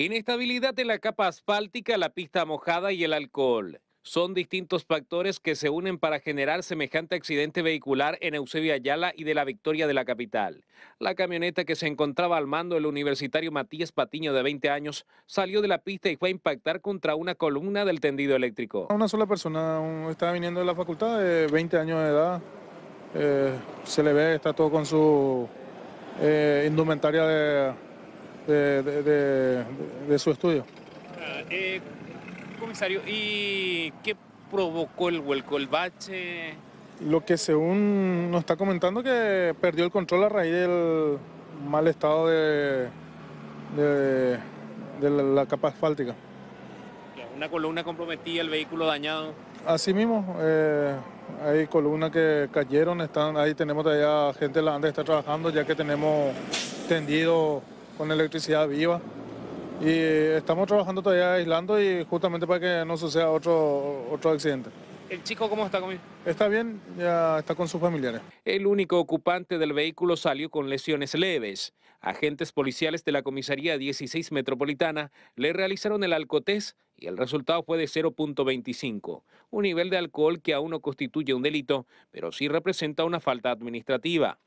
Inestabilidad de la capa asfáltica, la pista mojada y el alcohol. Son distintos factores que se unen para generar semejante accidente vehicular en Eusebio Ayala y de la Victoria de la capital. La camioneta que se encontraba al mando del universitario Matías Patiño de 20 años salió de la pista y fue a impactar contra una columna del tendido eléctrico. Una sola persona estaba viniendo de la facultad de 20 años de edad. Eh, se le ve, está todo con su eh, indumentaria de de, su estudio. Ah, eh, comisario, ¿y qué provocó el vuelco, el bache? Lo que según nos está comentando que perdió el control a raíz del mal estado de, de, la, capa asfáltica. Una columna comprometida, el vehículo dañado. Así mismo, eh, hay columnas que cayeron, están, ahí tenemos allá gente la ANDA que está trabajando, ya que tenemos tendido con electricidad viva. Y estamos trabajando todavía aislando y justamente para que no suceda otro, otro accidente. ¿El chico cómo está conmigo? Está bien, ya está con sus familiares. El único ocupante del vehículo salió con lesiones leves. Agentes policiales de la comisaría 16 metropolitana le realizaron el alcotés y el resultado fue de 0.25, un nivel de alcohol que aún no constituye un delito, pero sí representa una falta administrativa.